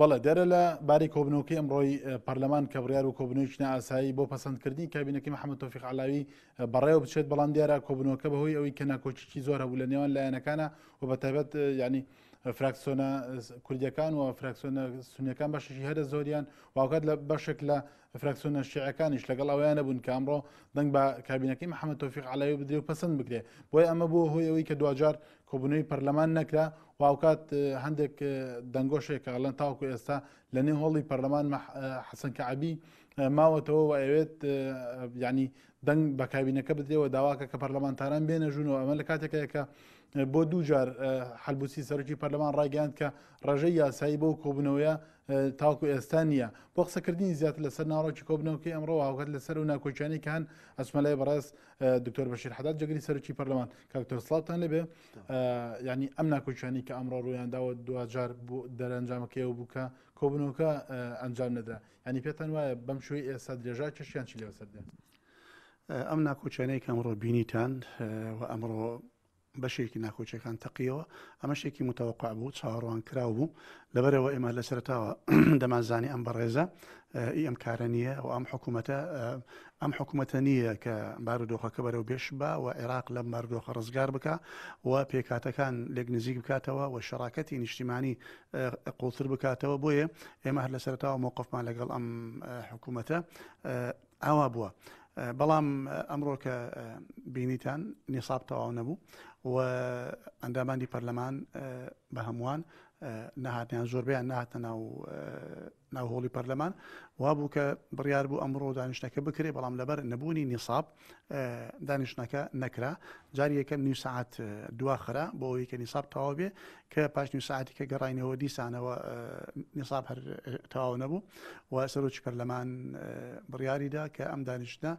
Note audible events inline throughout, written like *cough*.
بەڵە دەرە لە باری کۆبنەوەکەی ئەمڕۆی پەرلەمان کە بڕیار و کۆبنوچنە ئاسایی بۆ پسەندکردنی کابینەکەی محەممەد تۆفیق علاوی بەڕێوە بچێت بەڵام دیارە کۆبنەوەکە بەهۆی ئەوی کە ناکۆچکی زۆر هەبوو لە نێوان لایەنەکانە و بەتابەت ینی فراکسۆنە کوردیەکان و فراکسۆنە سونیەکان بەشی هەرە زۆریان واوکات لە بەشێک لە فراکسۆنە شیعەکانیش لەگەڵ ئەویانە بوون کە ئەمڕۆ دەنگ بە کابینەکەی محەممەد تۆفیق علایی بدرێ و پسند بکرێ بۆی ئەمە بوو هۆی ئەوەی کە دوجار کۆبنەوەی پەرلەمان نەکرا واوکات هەندێک دەنگۆشێکەڵەن تاوکو ئێستا لە نێ هۆڵی پەرلەمان حەسەنکە عبی ماوەتەوە و ئەوێت ینی دەنگ بە کابینەکە بدرێەوە داواکە کە پەرلەمانتاران بێنە ژون و ئەمە لە کاتێکەکە بۆ دووجار حلبوسی سەرکی پەرلەمان ڕاگەاند کە ڕژەی یاسایی بۆ کۆبنەوەیە تاکو ئێستا نیە بۆ قسەکردنی زیات لەسەر ناڕۆکی کۆبنەوەکە ئەمڕۆ هاوکات لەسەر و ناکۆچانی کان ئەسمەلای بەڕاست دکتۆر بەشیر حدات جگری سەرکی پەرلەمان کاکتۆسڵاتان لەبێ ینی ئەم ناکۆچانی کە ئەمڕۆ ڕوویانداوە دوجار دەرەنجامەکەی و بووکە کۆبنەوەکە ئەنجام نەدرا ینی پێتان وایە بەم شوی ئێستا درێژا چشیان چی لەوەسەر دێن. ئەم ناکۆچانەی کە ئەمڕۆ بینیتان و ئەمڕۆ بەشێکی ناخۆچەکان تەقیەوە ئەمە شێکی متەوەقع بوو چاڕوان کراو بوو لەبەرەوە ئێمە لە سەرتاوە *clears throat* دەمازانی ئەم بەڕێزە ئەم کارە نییە و ئەم حکوومەتە ئەم حکوومەتە نییە کە بارودۆخەکە بەرەو بێش بە و عێراق لەم بارودۆخە ڕزگار بک و پێکاتەکان لێک نزیک بکاتەوە و شراکەتی نیشتیمانی قوڵتر بکاتەوە بۆیە ئێمە هەر لە سەرتاوە مۆقفمان لەگەڵ ئەم حکوومەتە ئاوا بووە. بەڵام ئەمڕۆ کە بینیتان نیساب تەواو نەبوو و ئەندامانی پەرلەمان بە هەمووان نەهاتیان زۆربیان نهاتە ناو ناوهۆڵی پەرلەمان وا بوو کە بڕیار بوو ئەمڕۆ دانیشتەکە بکرێ بەڵام لەبەر نەبوونی نیساب دانیشتەکە نەکرا جاری یەکەم نی سعات دواخرا بۆ یکە نیساب تەوا بێ کە پاش نی سعاتی کە گەڕینەوە دیسانەوە نیساب هەر تەواو نەبوو و سەرۆکی پەرلەمان بڕیاریدا کە ئەم دانیشتە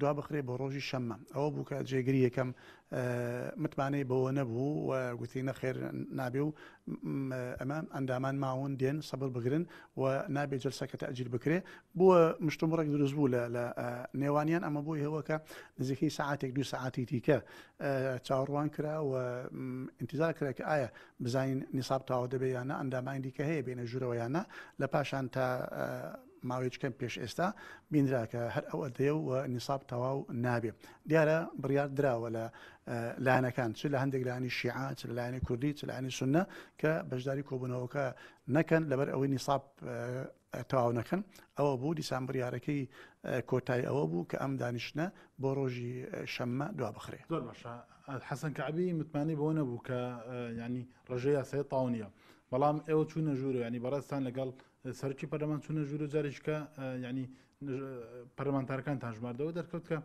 دوا بخرێ بۆ ڕۆژی شەممە ئەوە بوو کە جێگری یەکەم متمانەی بەوە نەبوو و گوتی نەخێر نابێ و ئەمە ئەندامان ماون دێن سەبر بگرن و نابێت جلسەکە تاجیر بکرێ بووە مشتم ڕێک دروست بوو لە نێوانیان ئەمە بۆی هەوەکە نزیکەی ساعتێک دو ساعتی دیکە چاڕوان کرا و انتظار کرا کە ئایا بزانین نیساب تاوا دەبێ یانە ئەندامانی دیکە هەیە بێنە ژورەوە یانە لە پاشان تا ماوەیەکەم پێش ئێستا بیندراکە هەر ئەو ئەدەیە و نیساب تەواو نابێ دیارە بڕیار درراوە لە لاەنەکان چ لە هەندێک لانی شیعات لە لایەنی کوردی چ لانی سونە کە بەشداری کۆبوونەوەکە نەکەن لەبەر ئەوەی نیساب تەواو نەکەن ئەوە بوو دیسان بڕیارەکەی کۆتایی ئەوە بوو کە ئەم دانیشتە بۆ ڕۆژی شەممە دوا بخرێ زۆر باشە حەسەن کەعبی متمانی بۆ نەبوو کە ینی ڕژەی یاسەیە تاونیە بەڵام ئێوە چوونە ژوور ینی بەڕستان لەگەڵ سەرکی پەرلەمان چوونە ژوور و جارێککە ینی پەرلمانتارەکان تاژماردەوە دەرکەوت کە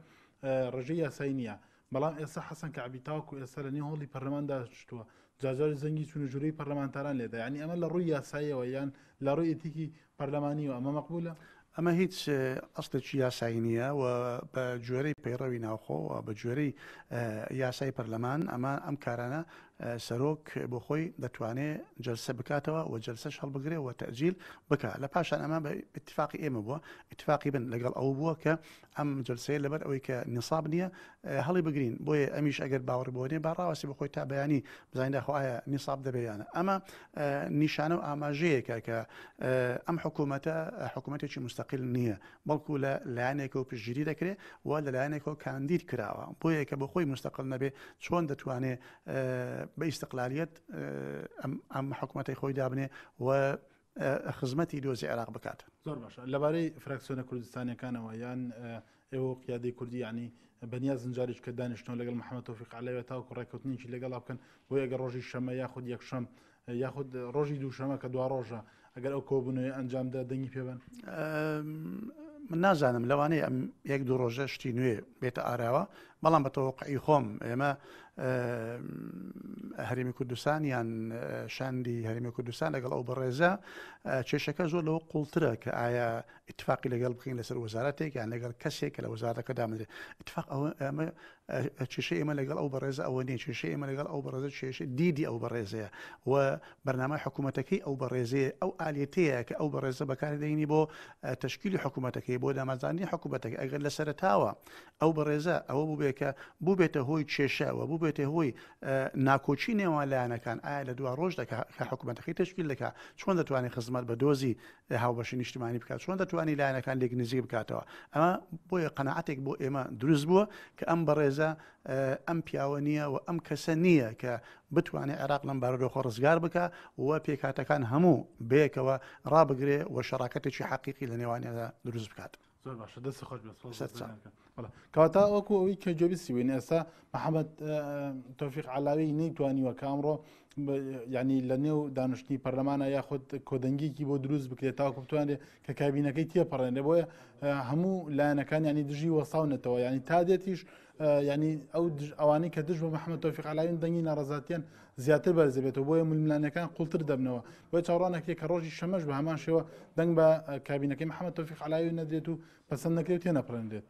ڕژەی یاسای نییە بەڵام ئێستا حەسەن کە عبیتاوکو ئێستا لە نێ هۆڵی پەرلەماندا شتووە جاجار زەنگی چونە ژووری پەرلەمانتاران لێدا ینی ئەمە لە ڕووی یاسایەوە یان لە ڕووی ئتیکی پەرلەمانیەوە ئەمە مەقبولە ئەمە هیچ ئەستێکی یاسایی نییە و بە جۆرەی پەیڕەوی ناوخۆ بە جۆرەی یاسای پەرلەمان ئەمە ئەم کارانە سەرۆک بۆ خۆی دەتوانێت جلسە بکاتەوە و جلسەش هەڵبگرێەوە تەجیل بکە لە پاشان ئەمان بە اتفاقی ئێمە بووە اتفاقی بن لەگەڵ ئەو بووە کە ئەم جلسەیە لەبەر ئەوەی کە نصاب نییە هەڵی بگرین بۆیە ئەمیش ئەگەر باوەڕ بۆنێ باڕاوەسی بە خۆی تا بەیانی بزانیداخواە نصاب دەبیانە ئەمە نیشانە و ئاماژەیەکە کە ئەم حکوومەتە حکوومەتێکی مستەقل نییە بەڵکو لە لایەنێکە و پشگیری دەکرێت و لە لایەنێکەوە کاندید کراوە بۆیە کە بە خۆی مستەقل نەبێ چۆن دەتوانێت بە ئیسقلالیت ئەم حکوومەتی خۆی دابنێ و خزمەتی دۆزی عراق بکات زۆر باشە لەبارەی فراکسیۆنە کوردستانەکانەوە یان ئێوە قیادی کوردی ینی بەنیا زنجاریش کە دانیشتەوە لەگەڵ محەممەد تۆفیق علەوە تاوکو ڕێکوتنیی لەگەڵ بکەن بۆ ئەگە ڕۆژی شەمە یاخود یەکشەم یاخود ڕۆژی دووشەمە کە دوا ڕۆژە ئەگەر ئەو کۆبنەوەی ئەنجامدا دەنگی پێبن من نازانم لەوانەیە ئەم یەک دوو ڕۆژە شتی نوێ بێتە ئاراوە بەڵام بەتەوە قی خۆم ئێمە هەرمی کوردستان یان شاندی هەرمی کوردستان لەگەڵ ئەو بەڕێزە کێشەکە زۆر لەوە قوڵترە کە ئایا اتفاقی لەگەڵ بکەین لەسەر وەزاراتێک یان لەگەڵ کەسێک کە لە وەزارەکە دامدرێت اتفاق ئەوە ئەمە چێشە ئێمە لەگەڵ ئەو بەڕێز ئەوە نیە چێشە ئێمە لەگەڵ ئەو بەڕێزە چێشە دیدی ئەو بەڕێزەیە و بەرنامای حکوومەتەکەی ئەو بەڕێزەیە ئەو ئالێتەیە کە ئەو بەڕێزە بەکاردەینی بۆ تشکیلی حکوومەتەکەی دەکەی بۆ دامازانی حکووبەتەکە ئەگەر لە سەرتاوە ئەو بەڕێزە ئەوە بووبێکە بوو بێتە هۆی کێشەوە بوو بێتە هۆی ناکۆچی نێوانلایەنەکان ئایا لە دوا ڕۆژ دەکە حکوومەتەکەی تشکیل دەکە چۆن دەتوانانی خزمەت بە دۆزی هاوبەشی نیشتمانی بکات چۆن دەتوانانی لایەنەکان لێک نزیک بکاتەوە ئەمە بۆیە قەنەعاتێک بۆ ئێمە دروست بووە کە ئەم بەڕێزە ئەم پیاوە نییە و ئەم کەسە نییە کە بتوانێت عێراق لەم بارەدۆخۆ ڕزگار بکە وە پێکاتەکان هەموو بێکەوە ڕابگرێ و شەراکەتێکی حقیقی لە نێوانێدا دروست بکات. کەواتە وەکو ئەوی کە جۆبیسی وێن ئێستا محەممەد تۆفیق علاوی نەیتوانیوە کامڕۆ ینی لە نێو دانیشتنی پەرلەمانە یاخود کۆدەنگێکی بۆ دروست بکرێت تاکو بتوانێت کە کابینەکەی تێپەڕێنێ بۆیە هەموو لایەنەکان ینی دژی وەساونێتەوە ینی تا دێتیش ینی ئەو ئەوانەی کە دژ بە مححممە تۆفیقاللاین دەنگی ناڕزاتیان زیاتر بەرزەبێتەوە بۆیە ململانەکان قوڵتر دەبنەوە بۆی چاڕانەکە کە ڕۆژی شەمەش بە هەمان شێوە دەنگ بە کابینەکەی مححممە تۆفیقاللاوی نەدرێت و پەسەند نەکرێت تێ نەپڕێنرێت.